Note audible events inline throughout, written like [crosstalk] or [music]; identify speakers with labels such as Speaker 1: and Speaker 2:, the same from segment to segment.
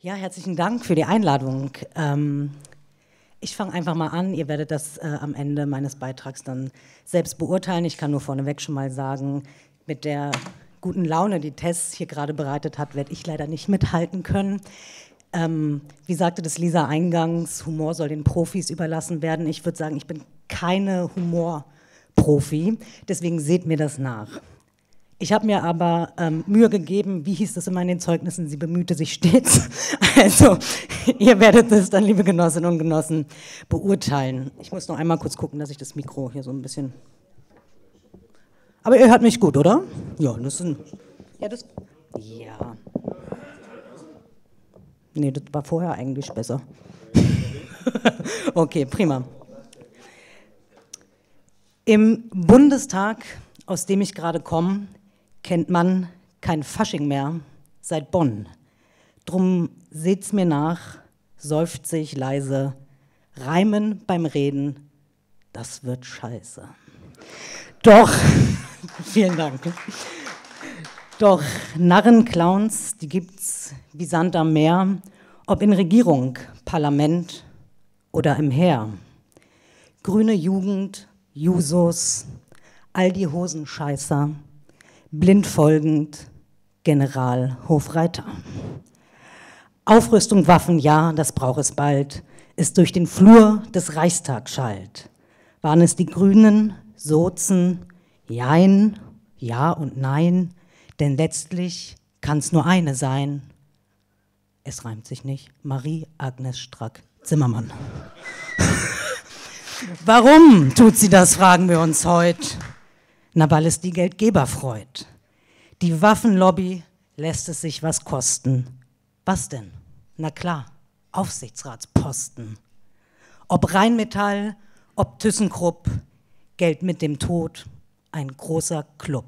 Speaker 1: Ja, herzlichen Dank für die Einladung. Ähm, ich fange einfach mal an. Ihr werdet das äh, am Ende meines Beitrags dann selbst beurteilen. Ich kann nur vorneweg schon mal sagen, mit der guten Laune, die Tess hier gerade bereitet hat, werde ich leider nicht mithalten können. Ähm, wie sagte das Lisa eingangs, Humor soll den Profis überlassen werden. Ich würde sagen, ich bin keine Humorprofi, deswegen seht mir das nach. Ich habe mir aber ähm, Mühe gegeben, wie hieß das immer in den Zeugnissen, sie bemühte sich stets. [laughs] Also ihr werdet es dann, liebe Genossinnen und Genossen, beurteilen. Ich muss noch einmal kurz gucken, dass ich das Mikro hier so ein bisschen... Aber ihr hört mich gut, oder? Ja, das ist ein... Ja, das... Ja. Nee, das war vorher eigentlich besser. [laughs] okay, prima. Im Bundestag aus dem ich gerade komme, kennt man kein Fasching mehr seit Bonn. Drum seht's mir nach, seufze ich leise, Reimen beim Reden, das wird scheiße. Doch, [laughs] vielen Dank. Doch Narrenclowns, die gibt's wie Sand am Meer, ob in Regierung, Parlament oder im Heer. Grüne Jugend, Jusos, all die Hosenscheißer, blind folgend General Hofreiter. Aufrüstung, Waffen, ja, das braucht es bald, ist durch den Flur des Reichstags schallt. Waren es die Grünen, Sozen, Jein, Ja und Nein, denn letztlich kann es nur eine sein. Es reimt sich nicht. Marie-Agnes Strack-Zimmermann. [laughs] Warum tut sie das, fragen wir uns heute. Na, weil es die Geldgeber freut. Die Waffenlobby lässt es sich was kosten. Was denn? Na klar, Aufsichtsratsposten. Ob Rheinmetall, ob ThyssenKrupp, Geld mit dem Tod, ein großer Club.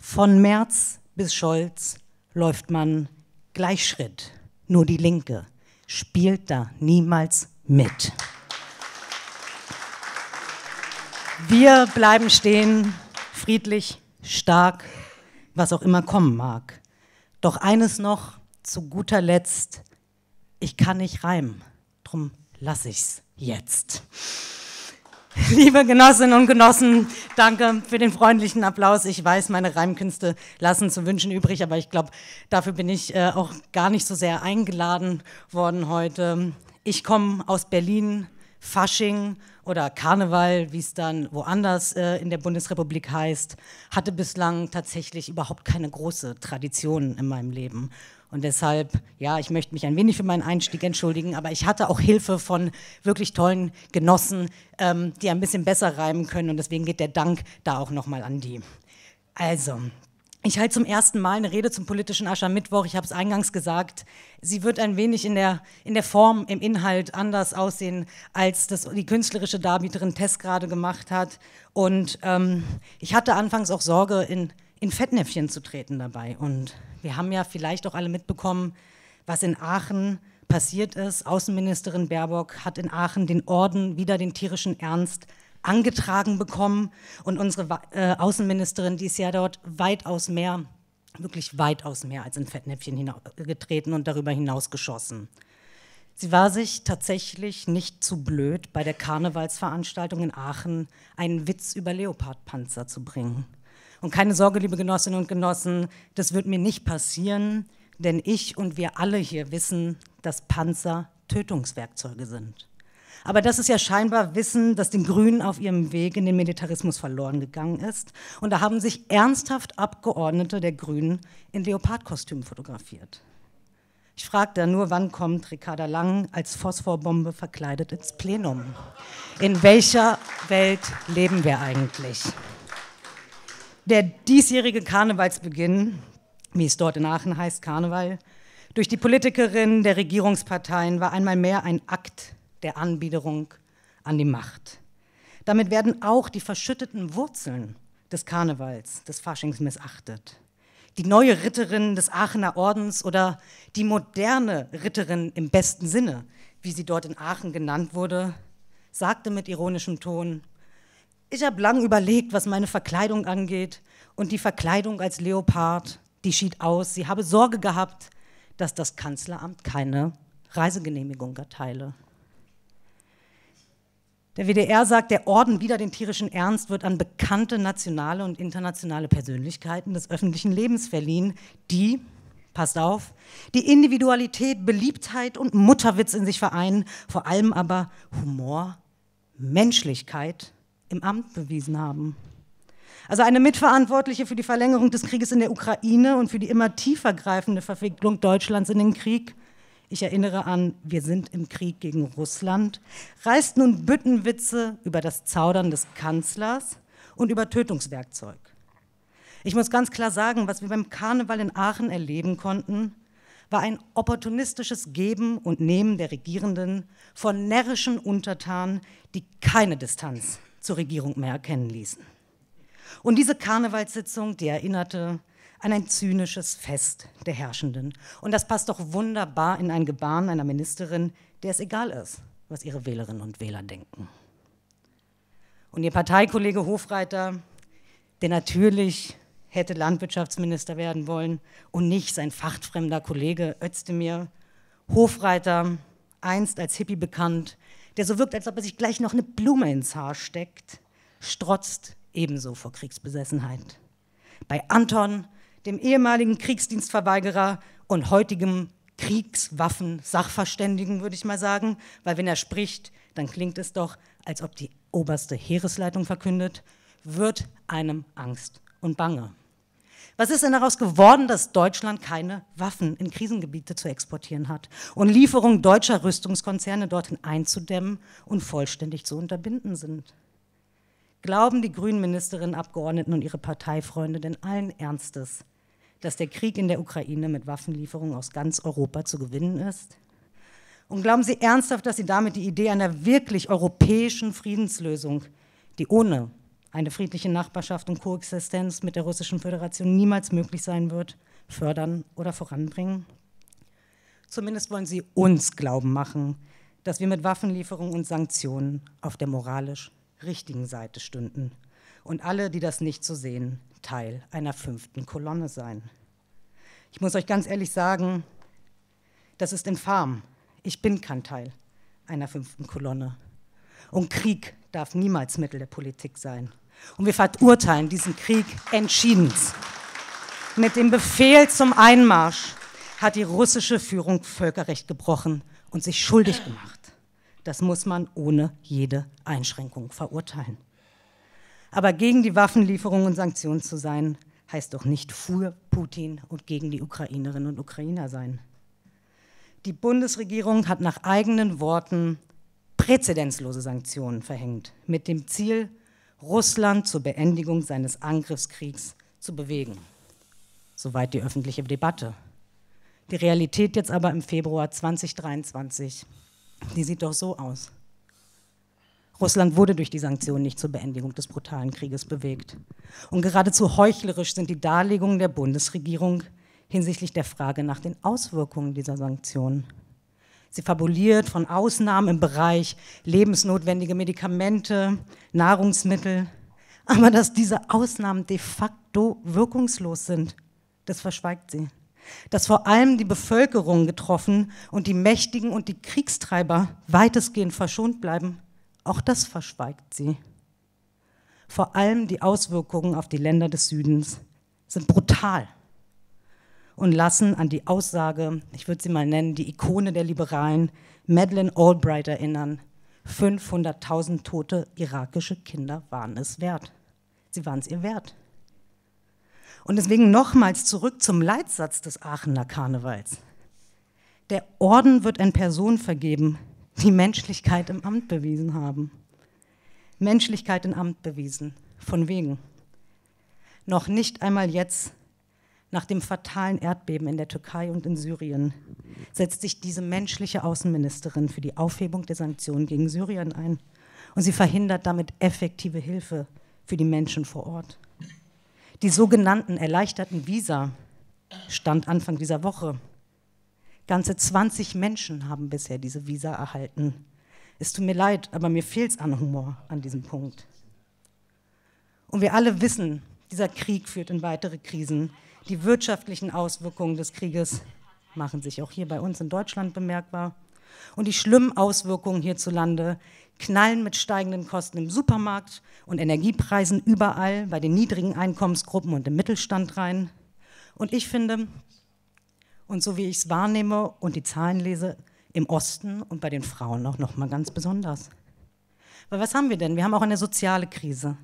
Speaker 1: Von März bis Scholz läuft man Gleichschritt. Nur die Linke spielt da niemals mit. Wir bleiben stehen friedlich, stark, was auch immer kommen mag. Doch eines noch zu guter Letzt, ich kann nicht reimen, drum lasse ich's jetzt. [laughs] Liebe Genossinnen und Genossen, danke für den freundlichen Applaus. Ich weiß, meine Reimkünste lassen zu wünschen übrig, aber ich glaube, dafür bin ich äh, auch gar nicht so sehr eingeladen worden heute. Ich komme aus Berlin, Fasching oder Karneval, wie es dann woanders äh, in der Bundesrepublik heißt, hatte bislang tatsächlich überhaupt keine große Tradition in meinem Leben. Und deshalb, ja, ich möchte mich ein wenig für meinen Einstieg entschuldigen, aber ich hatte auch Hilfe von wirklich tollen Genossen, ähm, die ein bisschen besser reimen können. Und deswegen geht der Dank da auch nochmal an die. Also, ich halte zum ersten Mal eine Rede zum politischen Aschermittwoch. Ich habe es eingangs gesagt. Sie wird ein wenig in der, in der Form, im Inhalt anders aussehen, als das die künstlerische Darbieterin Tess gerade gemacht hat. Und ähm, ich hatte anfangs auch Sorge, in, in Fettnäpfchen zu treten dabei. Und wir haben ja vielleicht auch alle mitbekommen, was in Aachen passiert ist. Außenministerin Baerbock hat in Aachen den Orden wieder den tierischen Ernst angetragen bekommen. Und unsere äh, Außenministerin, die ist ja dort weitaus mehr, wirklich weitaus mehr als in Fettnäpfchen getreten und darüber hinaus geschossen. Sie war sich tatsächlich nicht zu blöd, bei der Karnevalsveranstaltung in Aachen einen Witz über Leopardpanzer zu bringen. Und keine Sorge, liebe Genossinnen und Genossen, das wird mir nicht passieren, denn ich und wir alle hier wissen, dass Panzer Tötungswerkzeuge sind. Aber das ist ja scheinbar Wissen, das den Grünen auf ihrem Weg in den Militarismus verloren gegangen ist. Und da haben sich ernsthaft Abgeordnete der Grünen in Leopardkostümen fotografiert. Ich frage da nur, wann kommt Ricarda Lang als Phosphorbombe verkleidet ins Plenum? In welcher Welt leben wir eigentlich? Der diesjährige Karnevalsbeginn, wie es dort in Aachen heißt, Karneval, durch die Politikerinnen der Regierungsparteien war einmal mehr ein Akt der Anbiederung an die Macht. Damit werden auch die verschütteten Wurzeln des Karnevals, des Faschings missachtet. Die neue Ritterin des Aachener Ordens oder die moderne Ritterin im besten Sinne, wie sie dort in Aachen genannt wurde, sagte mit ironischem Ton, ich habe lang überlegt, was meine Verkleidung angeht, und die Verkleidung als Leopard, die schied aus. Sie habe Sorge gehabt, dass das Kanzleramt keine Reisegenehmigung erteile. Der WDR sagt, der Orden wider den tierischen Ernst wird an bekannte nationale und internationale Persönlichkeiten des öffentlichen Lebens verliehen, die, passt auf, die Individualität, Beliebtheit und Mutterwitz in sich vereinen, vor allem aber Humor, Menschlichkeit im Amt bewiesen haben. Also eine Mitverantwortliche für die Verlängerung des Krieges in der Ukraine und für die immer tiefer greifende Verwicklung Deutschlands in den Krieg ich erinnere an Wir sind im Krieg gegen Russland, reißt nun Büttenwitze über das Zaudern des Kanzlers und über Tötungswerkzeug. Ich muss ganz klar sagen, was wir beim Karneval in Aachen erleben konnten, war ein opportunistisches Geben und Nehmen der Regierenden von närrischen Untertanen, die keine Distanz zur Regierung mehr erkennen ließen. Und diese Karnevalssitzung, die erinnerte an ein zynisches Fest der Herrschenden. Und das passt doch wunderbar in ein Gebaren einer Ministerin, der es egal ist, was ihre Wählerinnen und Wähler denken. Und ihr Parteikollege Hofreiter, der natürlich hätte Landwirtschaftsminister werden wollen und nicht sein fachfremder Kollege Özdemir, Hofreiter, einst als Hippie bekannt, der so wirkt, als ob er sich gleich noch eine Blume ins Haar steckt, strotzt ebenso vor Kriegsbesessenheit. Bei Anton dem ehemaligen Kriegsdienstverweigerer und heutigem Kriegswaffen-Sachverständigen, würde ich mal sagen, weil wenn er spricht, dann klingt es doch, als ob die oberste Heeresleitung verkündet, wird einem Angst und Bange. Was ist denn daraus geworden, dass Deutschland keine Waffen in Krisengebiete zu exportieren hat und Lieferungen deutscher Rüstungskonzerne dorthin einzudämmen und vollständig zu unterbinden sind? glauben die Grünen-Ministerinnen, Abgeordneten und ihre Parteifreunde denn allen Ernstes, dass der Krieg in der Ukraine mit Waffenlieferungen aus ganz Europa zu gewinnen ist? Und glauben Sie ernsthaft, dass Sie damit die Idee einer wirklich europäischen Friedenslösung, die ohne eine friedliche Nachbarschaft und Koexistenz mit der Russischen Föderation niemals möglich sein wird, fördern oder voranbringen? Zumindest wollen Sie uns glauben machen, dass wir mit Waffenlieferungen und Sanktionen auf der moralisch richtigen Seite stünden und alle, die das nicht so sehen, Teil einer fünften Kolonne seien. Ich muss euch ganz ehrlich sagen, das ist infam. Ich bin kein Teil einer fünften Kolonne. Und Krieg darf niemals Mittel der Politik sein. Und wir verurteilen diesen Krieg entschieden. Mit dem Befehl zum Einmarsch hat die russische Führung Völkerrecht gebrochen und sich schuldig gemacht. Das muss man ohne jede Einschränkung verurteilen. Aber gegen die Waffenlieferung und Sanktionen zu sein, heißt doch nicht für Putin und gegen die Ukrainerinnen und Ukrainer sein. Die Bundesregierung hat nach eigenen Worten präzedenzlose Sanktionen verhängt, mit dem Ziel, Russland zur Beendigung seines Angriffskriegs zu bewegen. Soweit die öffentliche Debatte. Die Realität jetzt aber im Februar 2023 die sieht doch so aus. Russland wurde durch die Sanktionen nicht zur Beendigung des brutalen Krieges bewegt. Und geradezu heuchlerisch sind die Darlegungen der Bundesregierung hinsichtlich der Frage nach den Auswirkungen dieser Sanktionen. Sie fabuliert von Ausnahmen im Bereich lebensnotwendige Medikamente, Nahrungsmittel, aber dass diese Ausnahmen de facto wirkungslos sind, das verschweigt sie das vor allem die Bevölkerung getroffen und die Mächtigen und die Kriegstreiber weitestgehend verschont bleiben, auch das verschweigt sie. Vor allem die Auswirkungen auf die Länder des Südens sind brutal und lassen an die Aussage, ich würde sie mal nennen, die Ikone der Liberalen, Madeleine Albright erinnern. 500.000 tote irakische Kinder waren es wert. Sie waren es ihr wert. Und deswegen nochmals zurück zum Leitsatz des Aachener Karnevals. Der Orden wird an Personen vergeben, die Menschlichkeit im Amt bewiesen haben. Menschlichkeit im Amt bewiesen. Von wegen. Noch nicht einmal jetzt, nach dem fatalen Erdbeben in der Türkei und in Syrien, setzt sich diese menschliche Außenministerin für die Aufhebung der Sanktionen gegen Syrien ein. Und sie verhindert damit effektive Hilfe für die Menschen vor Ort. Die sogenannten erleichterten Visa stand Anfang dieser Woche. Ganze 20 Menschen haben bisher diese Visa erhalten. Es tut mir leid, aber mir fehlt es an Humor an diesem Punkt. Und wir alle wissen, dieser Krieg führt in weitere Krisen. Die wirtschaftlichen Auswirkungen des Krieges machen sich auch hier bei uns in Deutschland bemerkbar. Und die schlimmen Auswirkungen hierzulande knallen mit steigenden Kosten im Supermarkt und Energiepreisen überall bei den niedrigen Einkommensgruppen und im Mittelstand rein. Und ich finde, und so wie ich es wahrnehme und die Zahlen lese, im Osten und bei den Frauen auch nochmal ganz besonders. Weil was haben wir denn? Wir haben auch eine soziale Krise.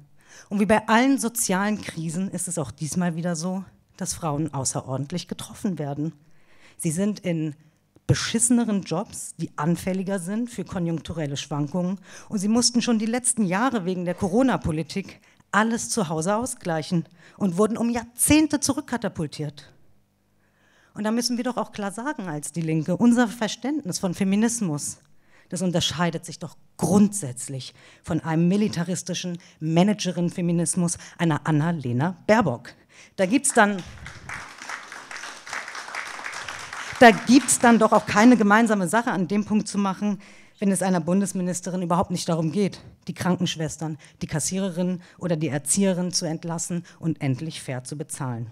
Speaker 1: Und wie bei allen sozialen Krisen ist es auch diesmal wieder so, dass Frauen außerordentlich getroffen werden. Sie sind in beschisseneren Jobs, die anfälliger sind für konjunkturelle Schwankungen. Und sie mussten schon die letzten Jahre wegen der Corona-Politik alles zu Hause ausgleichen und wurden um Jahrzehnte zurückkatapultiert. Und da müssen wir doch auch klar sagen als die Linke, unser Verständnis von Feminismus, das unterscheidet sich doch grundsätzlich von einem militaristischen Managerin-Feminismus einer Anna-Lena Baerbock. Da gibt es dann da gibt es dann doch auch keine gemeinsame Sache an dem Punkt zu machen, wenn es einer Bundesministerin überhaupt nicht darum geht, die Krankenschwestern, die Kassiererinnen oder die Erzieherinnen zu entlassen und endlich fair zu bezahlen.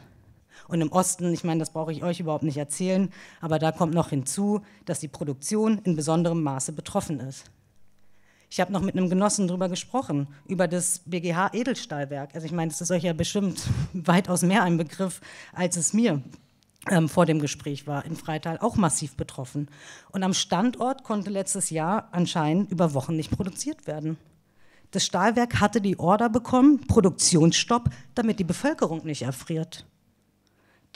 Speaker 1: Und im Osten, ich meine, das brauche ich euch überhaupt nicht erzählen, aber da kommt noch hinzu, dass die Produktion in besonderem Maße betroffen ist. Ich habe noch mit einem Genossen darüber gesprochen, über das BGH Edelstahlwerk. Also ich meine, das ist euch ja bestimmt [laughs] weitaus mehr ein Begriff, als es mir ähm, vor dem Gespräch war, in Freital auch massiv betroffen. Und am Standort konnte letztes Jahr anscheinend über Wochen nicht produziert werden. Das Stahlwerk hatte die Order bekommen, Produktionsstopp, damit die Bevölkerung nicht erfriert.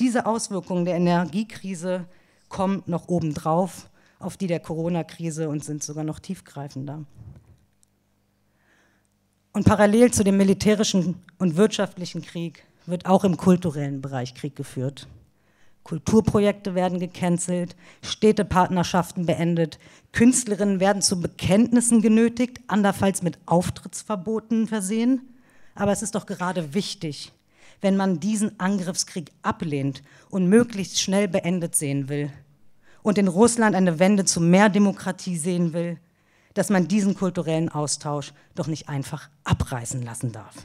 Speaker 1: Diese Auswirkungen der Energiekrise kommen noch obendrauf auf die der Corona-Krise und sind sogar noch tiefgreifender. Und parallel zu dem militärischen und wirtschaftlichen Krieg wird auch im kulturellen Bereich Krieg geführt. Kulturprojekte werden gecancelt, Städtepartnerschaften beendet, Künstlerinnen werden zu Bekenntnissen genötigt, andernfalls mit Auftrittsverboten versehen. Aber es ist doch gerade wichtig, wenn man diesen Angriffskrieg ablehnt und möglichst schnell beendet sehen will und in Russland eine Wende zu mehr Demokratie sehen will, dass man diesen kulturellen Austausch doch nicht einfach abreißen lassen darf.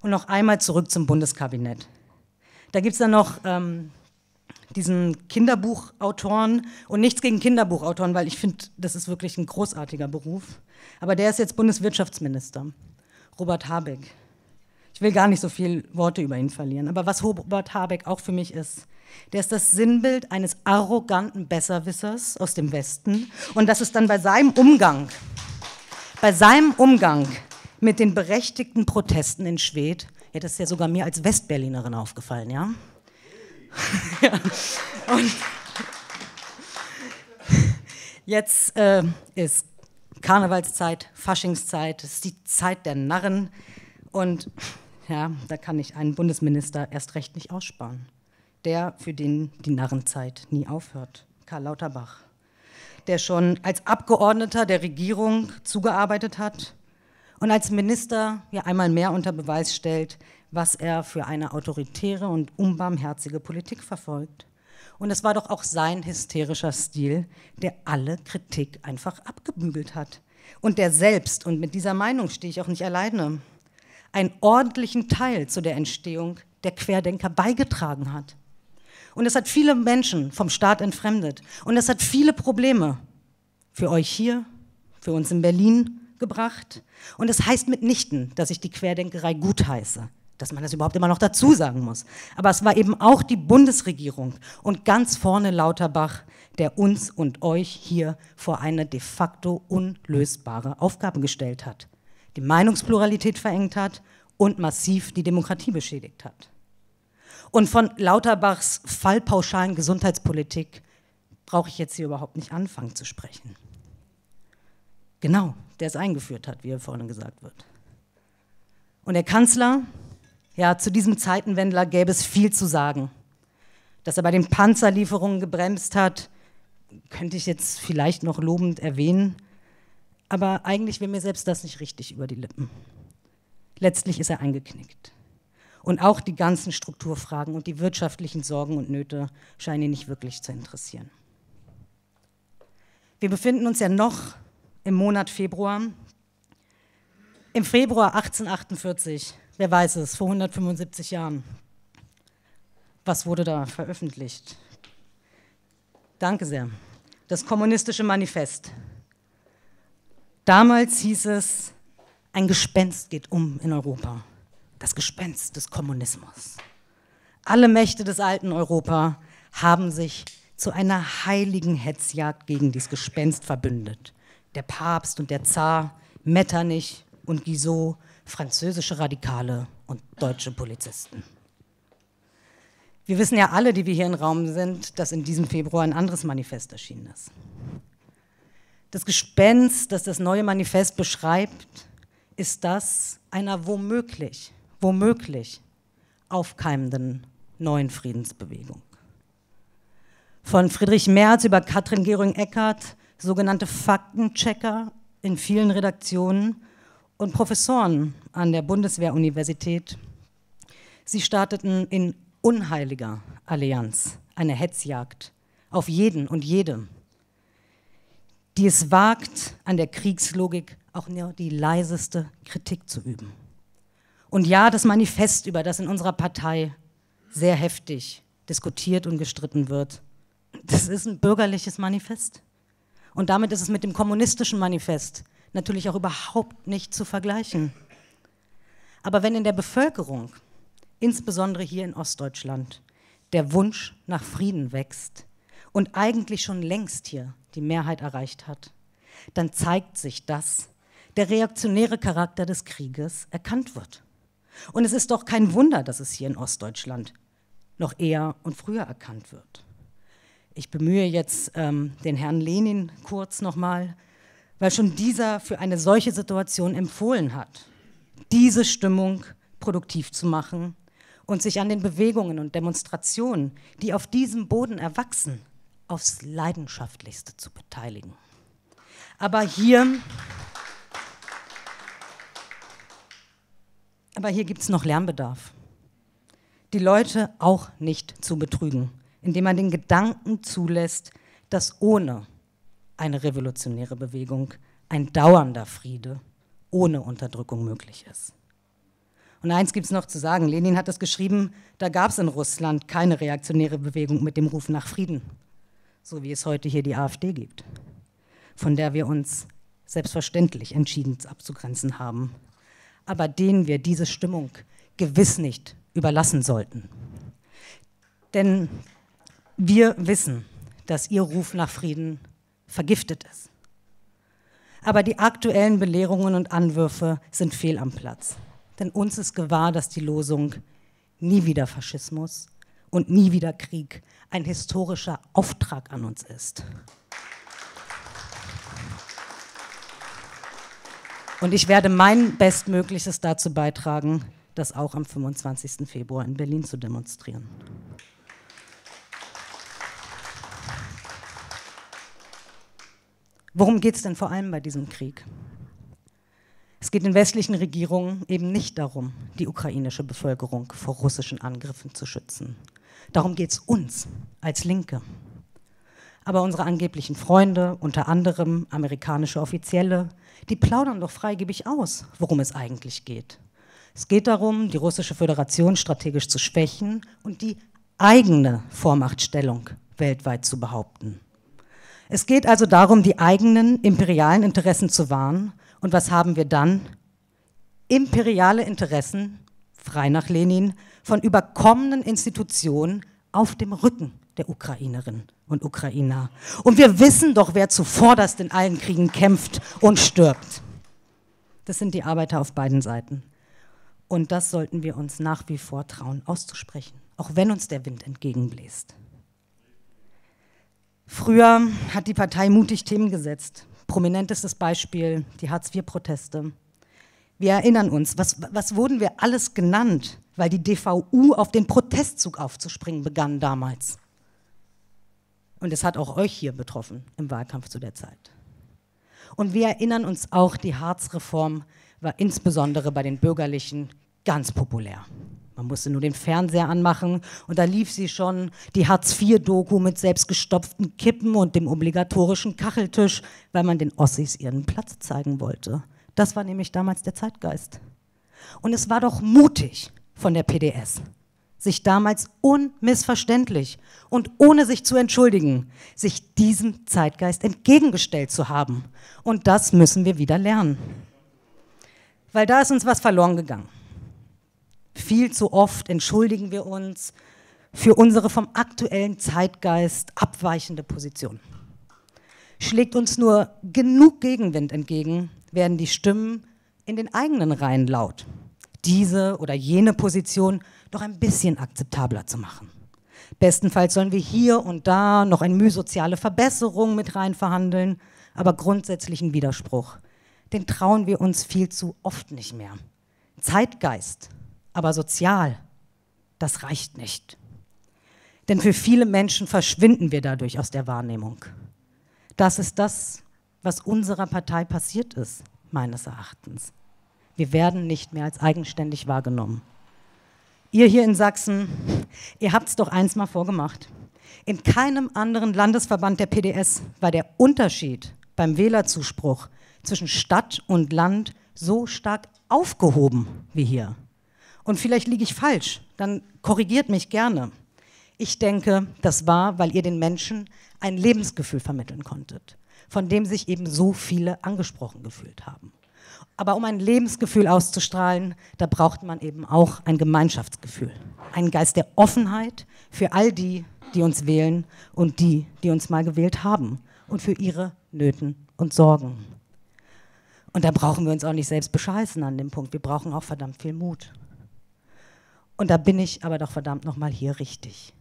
Speaker 1: Und noch einmal zurück zum Bundeskabinett. Da gibt es dann noch ähm, diesen Kinderbuchautoren und nichts gegen Kinderbuchautoren, weil ich finde, das ist wirklich ein großartiger Beruf. Aber der ist jetzt Bundeswirtschaftsminister, Robert Habeck. Ich will gar nicht so viele Worte über ihn verlieren, aber was Robert Habeck auch für mich ist, der ist das Sinnbild eines arroganten Besserwissers aus dem Westen und das ist dann bei seinem Umgang, bei seinem Umgang mit den berechtigten Protesten in entsteht, ja, das ist ja sogar mir als Westberlinerin aufgefallen, ja? [laughs] ja. Und [laughs] jetzt äh, ist Karnevalszeit, Faschingszeit, es ist die Zeit der Narren. Und ja, da kann ich einen Bundesminister erst recht nicht aussparen. Der, für den die Narrenzeit nie aufhört. Karl Lauterbach, der schon als Abgeordneter der Regierung zugearbeitet hat, und als Minister ja einmal mehr unter Beweis stellt, was er für eine autoritäre und unbarmherzige Politik verfolgt. Und es war doch auch sein hysterischer Stil, der alle Kritik einfach abgebügelt hat. Und der selbst, und mit dieser Meinung stehe ich auch nicht alleine, einen ordentlichen Teil zu der Entstehung der Querdenker beigetragen hat. Und es hat viele Menschen vom Staat entfremdet. Und es hat viele Probleme für euch hier, für uns in Berlin gebracht. Und es das heißt mitnichten, dass ich die Querdenkerei gutheiße, dass man das überhaupt immer noch dazu sagen muss. Aber es war eben auch die Bundesregierung und ganz vorne Lauterbach, der uns und euch hier vor eine de facto unlösbare Aufgabe gestellt hat, die Meinungspluralität verengt hat und massiv die Demokratie beschädigt hat. Und von Lauterbachs fallpauschalen Gesundheitspolitik brauche ich jetzt hier überhaupt nicht anfangen zu sprechen. Genau, der es eingeführt hat, wie hier vorne gesagt wird. Und der Kanzler, ja, zu diesem Zeitenwendler gäbe es viel zu sagen. Dass er bei den Panzerlieferungen gebremst hat, könnte ich jetzt vielleicht noch lobend erwähnen. Aber eigentlich will mir selbst das nicht richtig über die Lippen. Letztlich ist er eingeknickt. Und auch die ganzen Strukturfragen und die wirtschaftlichen Sorgen und Nöte scheinen ihn nicht wirklich zu interessieren. Wir befinden uns ja noch im Monat Februar. Im Februar 1848, wer weiß es, vor 175 Jahren. Was wurde da veröffentlicht? Danke sehr. Das kommunistische Manifest. Damals hieß es, ein Gespenst geht um in Europa. Das Gespenst des Kommunismus. Alle Mächte des alten Europa haben sich zu einer heiligen Hetzjagd gegen dieses Gespenst verbündet der Papst und der Zar, Metternich und Guizot, französische Radikale und deutsche Polizisten. Wir wissen ja alle, die wir hier im Raum sind, dass in diesem Februar ein anderes Manifest erschienen ist. Das Gespenst, das das neue Manifest beschreibt, ist das einer womöglich, womöglich aufkeimenden neuen Friedensbewegung. Von Friedrich Merz über Katrin Gering-Eckert sogenannte Faktenchecker in vielen Redaktionen und Professoren an der Bundeswehruniversität. Sie starteten in unheiliger Allianz eine Hetzjagd auf jeden und jede, die es wagt, an der Kriegslogik auch nur die leiseste Kritik zu üben. Und ja, das Manifest, über das in unserer Partei sehr heftig diskutiert und gestritten wird, das ist ein bürgerliches Manifest. Und damit ist es mit dem kommunistischen Manifest natürlich auch überhaupt nicht zu vergleichen. Aber wenn in der Bevölkerung, insbesondere hier in Ostdeutschland, der Wunsch nach Frieden wächst und eigentlich schon längst hier die Mehrheit erreicht hat, dann zeigt sich, dass der reaktionäre Charakter des Krieges erkannt wird. Und es ist doch kein Wunder, dass es hier in Ostdeutschland noch eher und früher erkannt wird. Ich bemühe jetzt ähm, den Herrn Lenin kurz nochmal, weil schon dieser für eine solche Situation empfohlen hat, diese Stimmung produktiv zu machen und sich an den Bewegungen und Demonstrationen, die auf diesem Boden erwachsen, aufs leidenschaftlichste zu beteiligen. Aber hier, aber hier gibt es noch Lernbedarf. Die Leute auch nicht zu betrügen indem man den Gedanken zulässt, dass ohne eine revolutionäre Bewegung ein dauernder Friede ohne Unterdrückung möglich ist. Und eins gibt es noch zu sagen, Lenin hat es geschrieben, da gab es in Russland keine reaktionäre Bewegung mit dem Ruf nach Frieden, so wie es heute hier die AfD gibt, von der wir uns selbstverständlich entschieden abzugrenzen haben, aber denen wir diese Stimmung gewiss nicht überlassen sollten. Denn wir wissen, dass ihr Ruf nach Frieden vergiftet ist. Aber die aktuellen Belehrungen und Anwürfe sind fehl am Platz. Denn uns ist gewahr, dass die Losung nie wieder Faschismus und nie wieder Krieg ein historischer Auftrag an uns ist. Und ich werde mein Bestmögliches dazu beitragen, das auch am 25. Februar in Berlin zu demonstrieren. Worum geht es denn vor allem bei diesem Krieg? Es geht den westlichen Regierungen eben nicht darum, die ukrainische Bevölkerung vor russischen Angriffen zu schützen. Darum geht es uns als Linke. Aber unsere angeblichen Freunde, unter anderem amerikanische Offizielle, die plaudern doch freigebig aus, worum es eigentlich geht. Es geht darum, die russische Föderation strategisch zu schwächen und die eigene Vormachtstellung weltweit zu behaupten. Es geht also darum, die eigenen imperialen Interessen zu wahren. Und was haben wir dann? Imperiale Interessen, frei nach Lenin, von überkommenen Institutionen auf dem Rücken der Ukrainerinnen und Ukrainer. Und wir wissen doch, wer zuvorderst in allen Kriegen kämpft und stirbt. Das sind die Arbeiter auf beiden Seiten. Und das sollten wir uns nach wie vor trauen auszusprechen, auch wenn uns der Wind entgegenbläst. Früher hat die Partei mutig Themen gesetzt. Prominentestes Beispiel die Hartz-IV-Proteste. Wir erinnern uns, was, was wurden wir alles genannt, weil die DVU auf den Protestzug aufzuspringen begann damals. Und es hat auch euch hier betroffen im Wahlkampf zu der Zeit. Und wir erinnern uns auch, die hartz reform war insbesondere bei den Bürgerlichen ganz populär. Man musste nur den Fernseher anmachen und da lief sie schon, die Hartz-IV-Doku mit selbstgestopften Kippen und dem obligatorischen Kacheltisch, weil man den Ossis ihren Platz zeigen wollte. Das war nämlich damals der Zeitgeist. Und es war doch mutig von der PDS, sich damals unmissverständlich und ohne sich zu entschuldigen, sich diesem Zeitgeist entgegengestellt zu haben. Und das müssen wir wieder lernen. Weil da ist uns was verloren gegangen. Viel zu oft entschuldigen wir uns für unsere vom aktuellen Zeitgeist abweichende Position. Schlägt uns nur genug Gegenwind entgegen, werden die Stimmen in den eigenen Reihen laut, diese oder jene Position doch ein bisschen akzeptabler zu machen. Bestenfalls sollen wir hier und da noch eine mühsoziale Verbesserung mit rein verhandeln, aber grundsätzlichen Widerspruch, den trauen wir uns viel zu oft nicht mehr. Zeitgeist aber sozial, das reicht nicht. Denn für viele Menschen verschwinden wir dadurch aus der Wahrnehmung. Das ist das, was unserer Partei passiert ist, meines Erachtens. Wir werden nicht mehr als eigenständig wahrgenommen. Ihr hier in Sachsen, ihr habt es doch eins mal vorgemacht. In keinem anderen Landesverband der PDS war der Unterschied beim Wählerzuspruch zwischen Stadt und Land so stark aufgehoben wie hier. Und vielleicht liege ich falsch, dann korrigiert mich gerne. Ich denke, das war, weil ihr den Menschen ein Lebensgefühl vermitteln konntet, von dem sich eben so viele angesprochen gefühlt haben. Aber um ein Lebensgefühl auszustrahlen, da braucht man eben auch ein Gemeinschaftsgefühl, einen Geist der Offenheit für all die, die uns wählen und die, die uns mal gewählt haben und für ihre Nöten und Sorgen. Und da brauchen wir uns auch nicht selbst bescheißen an dem Punkt. Wir brauchen auch verdammt viel Mut. Und da bin ich aber doch verdammt nochmal hier richtig.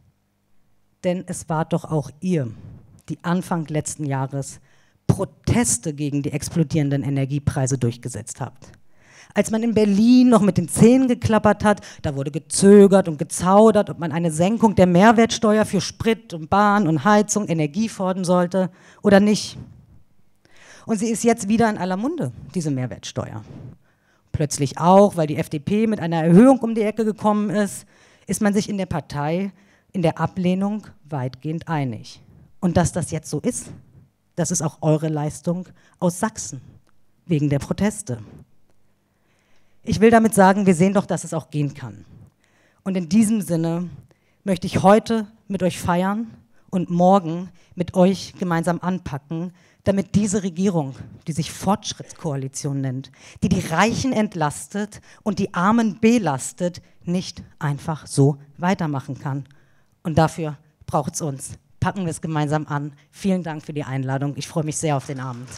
Speaker 1: Denn es war doch auch ihr, die Anfang letzten Jahres Proteste gegen die explodierenden Energiepreise durchgesetzt habt. Als man in Berlin noch mit den Zähnen geklappert hat, da wurde gezögert und gezaudert, ob man eine Senkung der Mehrwertsteuer für Sprit und Bahn und Heizung, Energie fordern sollte oder nicht. Und sie ist jetzt wieder in aller Munde, diese Mehrwertsteuer plötzlich auch, weil die FDP mit einer Erhöhung um die Ecke gekommen ist, ist man sich in der Partei in der Ablehnung weitgehend einig. Und dass das jetzt so ist, das ist auch eure Leistung aus Sachsen wegen der Proteste. Ich will damit sagen, wir sehen doch, dass es auch gehen kann. Und in diesem Sinne möchte ich heute mit euch feiern, und morgen mit euch gemeinsam anpacken, damit diese Regierung, die sich Fortschrittskoalition nennt, die die Reichen entlastet und die Armen belastet, nicht einfach so weitermachen kann. Und dafür braucht es uns. Packen wir es gemeinsam an. Vielen Dank für die Einladung. Ich freue mich sehr auf den Abend.